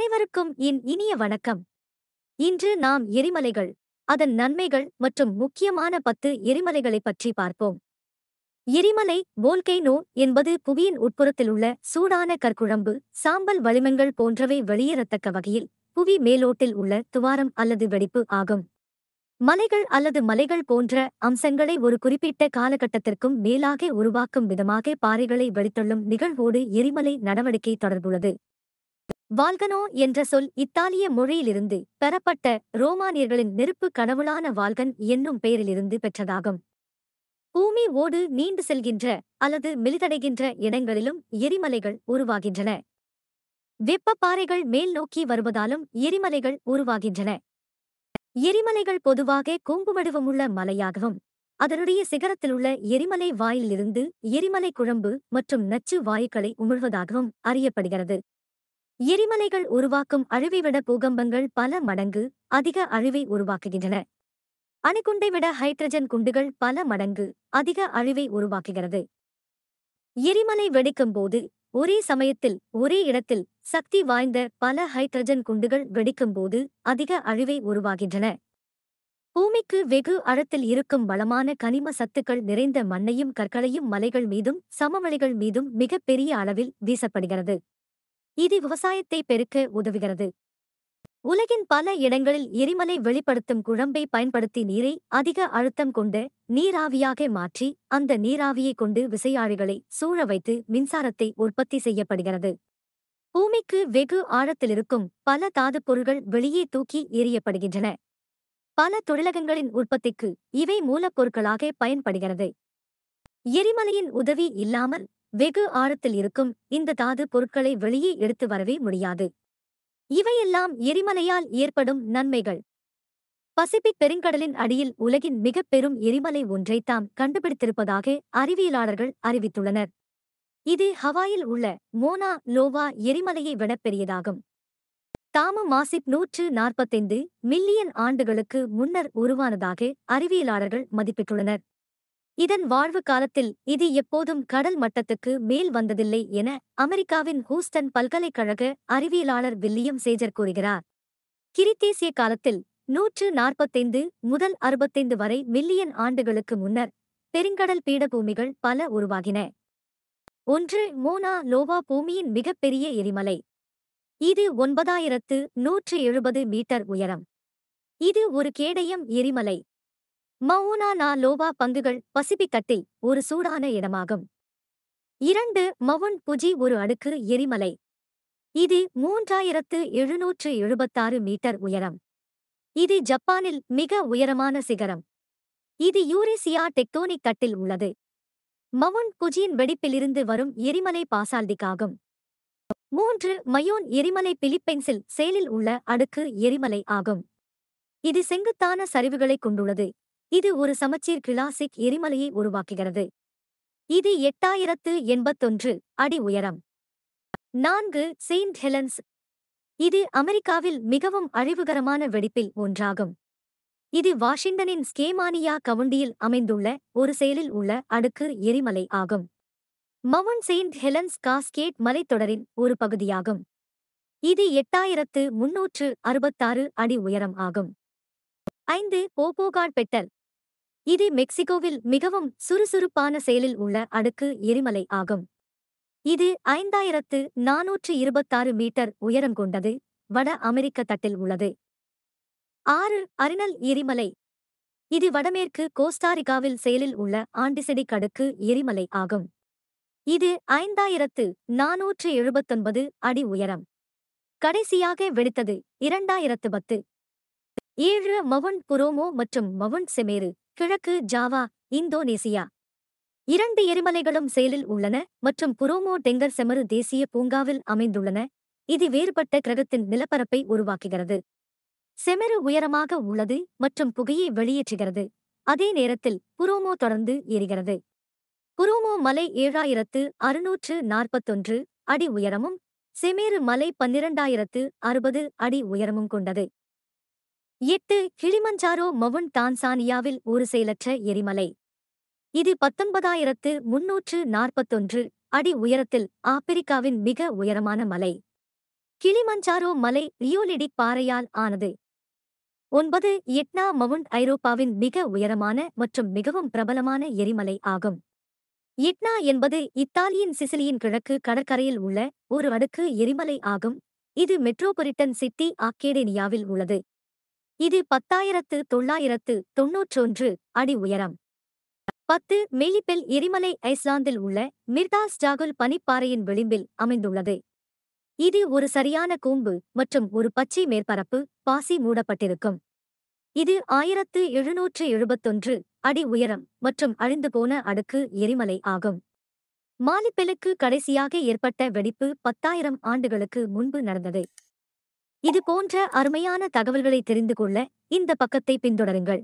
அனைவருக்கும் என் இனிய வணக்கம் இன்று நாம் எரிமலைகள் அதன் நன்மைகள் மற்றும் முக்கியமான பத்து எரிமலைகளை பற்றி பார்ப்போம் எரிமலை போல்கெய்னோ என்பது புவியின் உட்புறத்திலுள்ள சூடான கற்குழம்பு சாம்பல் வளிமங்கள் போன்றவை வெளியேறத்தக்க வகையில் புவி மேலோட்டில் உள்ள துவாரம் அல்லது வெடிப்பு ஆகும் மலைகள் அல்லது மலைகள் போன்ற அம்சங்களை ஒரு குறிப்பிட்ட காலகட்டத்திற்கும் மேலாக உருவாக்கும் விதமாக பாறைகளை வெடித்தள்ளும் நிகழ்வோடு எரிமலை நடவடிக்கை தொடர்புள்ளது வால்கனோ என்ற சொல் இத்தாலிய மொழியிலிருந்து பெறப்பட்ட ரோமானியர்களின் நெருப்பு கடவுளான வால்கன் என்னும் பெயரிலிருந்து பெற்றதாகும் பூமி ஓடு நீண்டு செல்கின்ற அல்லது மெலிதடைகின்ற இடங்களிலும் எரிமலைகள் உருவாகின்றன வெப்பப்பாறைகள் மேல் நோக்கி வருவதாலும் எரிமலைகள் உருவாகின்றன எரிமலைகள் பொதுவாக கூம்பு வடிவமுள்ள மலையாகவும் அதனுடைய சிகரத்திலுள்ள எரிமலை வாயிலிருந்து எரிமலை குழம்பு மற்றும் நச்சு வாயுக்களை உமிழ்வதாகவும் அறியப்படுகிறது எரிமலைகள் உருவாக்கும் அழிவைவிட பூகம்பங்கள் பல மடங்கு அதிக அழிவை உருவாக்குகின்றன அணுகுண்டை விட ஹைட்ரஜன் குண்டுகள் பல மடங்கு அதிக அழிவை உருவாக்குகிறது எரிமலை வெடிக்கும் போது ஒரே சமயத்தில் ஒரே இடத்தில் சக்தி வாய்ந்த பல ஹைட்ரஜன் குண்டுகள் வெடிக்கும்போது அதிக அழிவை உருவாகின்றன பூமிக்கு வெகு அறத்தில் இருக்கும் வளமான கனிம சத்துக்கள் நிறைந்த மண்ணையும் கற்களையும் மலைகள் மீதும் சமவெளிகள் மீதும் மிகப்பெரிய அளவில் வீசப்படுகிறது இது விவசாயத்தை பெருக்க உதவுகிறது உலகின் பல இடங்களில் எரிமலை வெளிப்படுத்தும் குழம்பை பயன்படுத்தி நீரை அதிக அழுத்தம் கொண்ட நீராவியாக மாற்றி அந்த நீராவியைக் கொண்டு விசையாழிகளை சூழ வைத்து மின்சாரத்தை உற்பத்தி செய்யப்படுகிறது பூமிக்கு வெகு ஆழத்திலிருக்கும் பல தாது பொருள்கள் வெளியே தூக்கி எறியப்படுகின்றன பல தொழிலகங்களின் உற்பத்திக்கு இவை மூலப்பொருட்களாக பயன்படுகிறது எரிமலையின் உதவி இல்லாமல் வெகு ஆரத்தில் இருக்கும் இந்த தாது பொருட்களை வெளியே எடுத்து வரவே முடியாது இவையெல்லாம் எரிமலையால் ஏற்படும் நன்மைகள் பசிபிக் பெருங்கடலின் அடியில் உலகின் மிக பெரும் எரிமலை ஒன்றை தாம் கண்டுபிடித்திருப்பதாக அறிவியலாளர்கள் அறிவித்துள்ளனர் இது ஹவாயில் உள்ள மோனா லோவா எரிமலையை விட பெரியதாகும் தாமு மாசிப் நூற்று நாற்பத்தைந்து மில்லியன் ஆண்டுகளுக்கு முன்னர் உருவானதாக அறிவியலாளர்கள் மதிப்பிட்டுள்ளனர் இதன் வாழ்வு காலத்தில் இது எப்போதும் கடல் மட்டத்துக்கு மேல் வந்ததில்லை என அமெரிக்காவின் ஹூஸ்டன் பல்கலைக்கழக அறிவியலாளர் வில்லியம் சேஜர் கூறுகிறார் கிரித்தேசிய காலத்தில் நூற்று நாற்பத்தைந்து முதல் அறுபத்தைந்து வரை மில்லியன் ஆண்டுகளுக்கு முன்னர் பெருங்கடல் பீடபூமிகள் பல உருவாகின ஒன்று மோனா லோவா பூமியின் மிகப்பெரிய எரிமலை இது ஒன்பதாயிரத்து நூற்று எழுபது மீட்டர் உயரம் இது ஒரு கேடயம் எரிமலை மவுனா நா லோவா பங்குகள் பசிபிக்கட்டில் ஒரு சூடான இடமாகும் இரண்டு மவுண்ட் புஜி ஒரு அடுக்கு எரிமலை இது மூன்றாயிரத்து எழுநூற்று எழுபத்தாறு மீட்டர் உயரம் இது ஜப்பானில் மிக உயரமான சிகரம் இது யூரேசியா டெக்டோனிக் கட்டில் உள்ளது மவுண்ட் புஜியின் வெடிப்பிலிருந்து வரும் எரிமலை பாசால்திக்காகும் மூன்று மயோன் எரிமலை பிலிப்பைன்ஸில் செயலில் உள்ள அடுக்கு எரிமலை ஆகும் இது செங்குத்தான சரிவுகளைக் கொண்டுள்ளது இது ஒரு சமச்சீர் கிளாசிக் எரிமலையை உருவாக்குகிறது இது எட்டாயிரத்து எண்பத்தொன்று அடி உயரம் நான்கு செயின்ட் ஹெலன்ஸ் இது அமெரிக்காவில் மிகவும் அழிவுகரமான வெடிப்பில் ஒன்றாகும் இது வாஷிங்டனின் ஸ்கேமானியா கவுண்டியில் அமைந்துள்ள ஒரு செயலில் உள்ள அடுக்கு எரிமலை ஆகும் மவுண்ட் செயின்ட் ஹெலன்ஸ் காஸ்கேட் மலைத்தொடரின் ஒரு பகுதியாகும் இது எட்டாயிரத்து முன்னூற்று அறுபத்தாறு அடி உயரம் ஆகும் ஐந்து போபோகாட் பெட்டல் இது மெக்சிகோவில் மிகவும் சுறுசுறுப்பான செயலில் உள்ள அடுக்கு எரிமலை ஆகும் இது ஐந்தாயிரத்து நானூற்று இருபத்தாறு மீட்டர் உயரம் கொண்டது வட அமெரிக்க தட்டில் உள்ளது ஆறு அரிணல் எரிமலை இது வடமேற்கு கோஸ்டாரிகாவில் செயலில் உள்ள ஆண்டிசெடி கடுக்கு எரிமலை ஆகும் இது ஐந்தாயிரத்து நானூற்று எழுபத்தொன்பது அடி உயரம் கடைசியாக வெடித்தது இரண்டாயிரத்து பத்து ஏழு மவுண்ட் புரோமோ மற்றும் மவுண்ட் செமேரு கிழக்கு ஜாவா இந்தோனேசியா இரண்டு எரிமலைகளும் செயலில் உள்ளன மற்றும் குரோமோ டெங்கர் செமரு தேசிய பூங்காவில் அமைந்துள்ளன இது வேறுபட்ட கிரகத்தின் நிலப்பரப்பை உருவாக்குகிறது செமரு உயரமாக உள்ளது மற்றும் புகையை வெளியேற்றுகிறது அதே நேரத்தில் புரோமோ தொடர்ந்து ஏறுகிறது புரோமோ மலை ஏழாயிரத்து அறுநூற்று நாற்பத்தொன்று அடி உயரமும் செமேறு மலை பன்னிரண்டாயிரத்து அறுபது அடி உயரமும் கொண்டது எட்டு கிளிமஞ்சாரோ மவுண்ட் தான்சானியாவில் ஒரு செயலற்ற எரிமலை இது பத்தொன்பதாயிரத்து முன்னூற்று நாற்பத்தொன்று அடி உயரத்தில் ஆப்பிரிக்காவின் மிக உயரமான மலை கிளிமஞ்சாரோ மலை ரியோலிடிக் பாறையால் ஆனது ஒன்பது எட்னா மவுண்ட் ஐரோப்பாவின் மிக உயரமான மற்றும் மிகவும் பிரபலமான எரிமலை ஆகும் எட்னா என்பது இத்தாலியின் சிசிலியின் கிழக்கு கடற்கரையில் உள்ள ஒரு அடுக்கு எரிமலை ஆகும் இது மெட்ரோபொலிட்டன் சிட்டி ஆக்கேடேனியாவில் உள்ளது இது பத்தாயிரத்து தொள்ளாயிரத்து தொன்னூற்றொன்று அடி உயரம் பத்து மெலிப்பில் எரிமலை ஐஸ்லாந்தில் உள்ள மிர்தாஸ் ஜாகுல் பனிப்பாறையின் விளிம்பில் அமைந்துள்ளது இது ஒரு சரியான கூம்பு மற்றும் ஒரு பச்சை மேற்பரப்பு பாசி மூடப்பட்டிருக்கும் இது ஆயிரத்து எழுநூற்று எழுபத்தொன்று அடி உயரம் மற்றும் அழிந்துபோன அடுக்கு எரிமலை ஆகும் மாலிப்பெலுக்கு கடைசியாக ஏற்பட்ட வெடிப்பு பத்தாயிரம் ஆண்டுகளுக்கு முன்பு நடந்தது இது போன்ற அருமையான தகவல்களை தெரிந்து கொள்ள இந்த பக்கத்தை பின்தொடருங்கள்